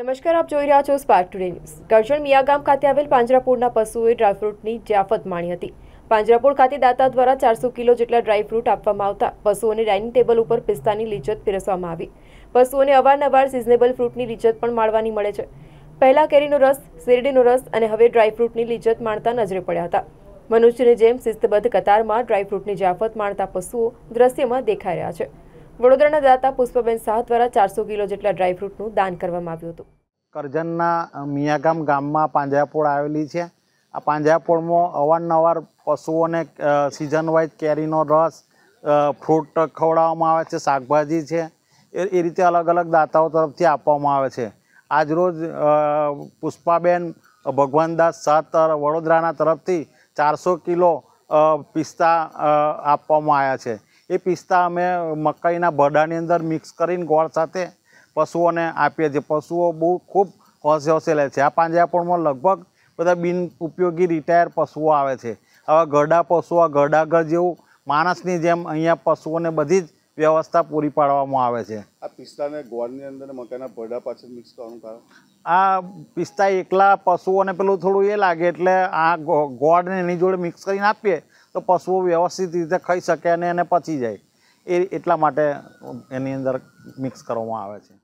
નમસ્કાર આપ જોઈ રહ્યા છો Spark Today News Karjan Miyagam ખાતે આવેલ પાંજરાપુરના પશુઓએ ડ્રાયફ્રૂટની જાફત માણી હતી પાંજરાપુર ખાતે દાતા દ્વારા ચારસો કિલો જેટલા ડ્રાયફ્રૂટ આપવામાં આવતા પશુઓને ડાઇનિંગ ટેબલ ઉપર પિસ્તાની લિજ્જત પીરસવામાં આવી પશુઓને અવારનવાર સિઝનેબલ ફ્રૂટની લિજ્જત પણ માણવાની મળે છે પહેલાં કેરીનો રસ શેરડીનો રસ અને હવે ડ્રાયફ્રૂટની લિજ્જત માણતા નજરે પડ્યા હતા મનુષ્યની જેમ શિસ્તબદ્ધ કતારમાં ડ્રાયફ્રૂટની જાફત માણતા પશુઓ દ્રશ્યમાં દેખાઈ રહ્યા છે વડોદરાના દાતા પુષ્પબેન શાહ દ્વારા ચારસો કિલો જેટલા ડ્રાયફ્રૂટનું દાન કરવામાં આવ્યું હતું કરજણના મિયાગામ ગામમાં પાંજરાપોળ આવેલી છે આ પાંજરાપોળમાં અવારનવાર પશુઓને સિઝન વાઇઝ કેરીનો રસ ફ્રૂટ ખવડાવવામાં આવે છે શાકભાજી છે એ રીતે અલગ અલગ દાતાઓ તરફથી આપવામાં આવે છે આજરોજ પુષ્પાબેન ભગવાનદાસ શાહ વડોદરાના તરફથી ચારસો કિલો પિસ્તા આપવામાં આવ્યા છે એ પિસ્તા અમે મકાઈના ભડાની અંદર મિક્સ કરીને ગોળ સાથે પશુઓને આપીએ છીએ પશુઓ બહુ ખૂબ હોંશે હોંશે લે છે આ પાંજરાપોળમાં લગભગ બધા બિન ઉપયોગી રિટાયર પશુઓ આવે છે આવા ઘરડા પશુઓ ઘરડા ઘર જેવું માણસની જેમ અહીંયા પશુઓને બધી જ વ્યવસ્થા પૂરી પાડવામાં આવે છે આ પિસ્તાને ગોળની અંદર મકાઈના ભરડા પાછળ મિક્સ કરવાનું કારણ આ પિસ્તા એકલા પશુઓને પેલું થોડું એ લાગે એટલે આ ગોળને એની જોડે મિક્સ કરીને આપીએ તો પશુઓ વ્યવસ્થિત રીતે ખાઈ શકે અને એને પચી જાય એ એટલા માટે એની અંદર મિક્સ કરવામાં આવે છે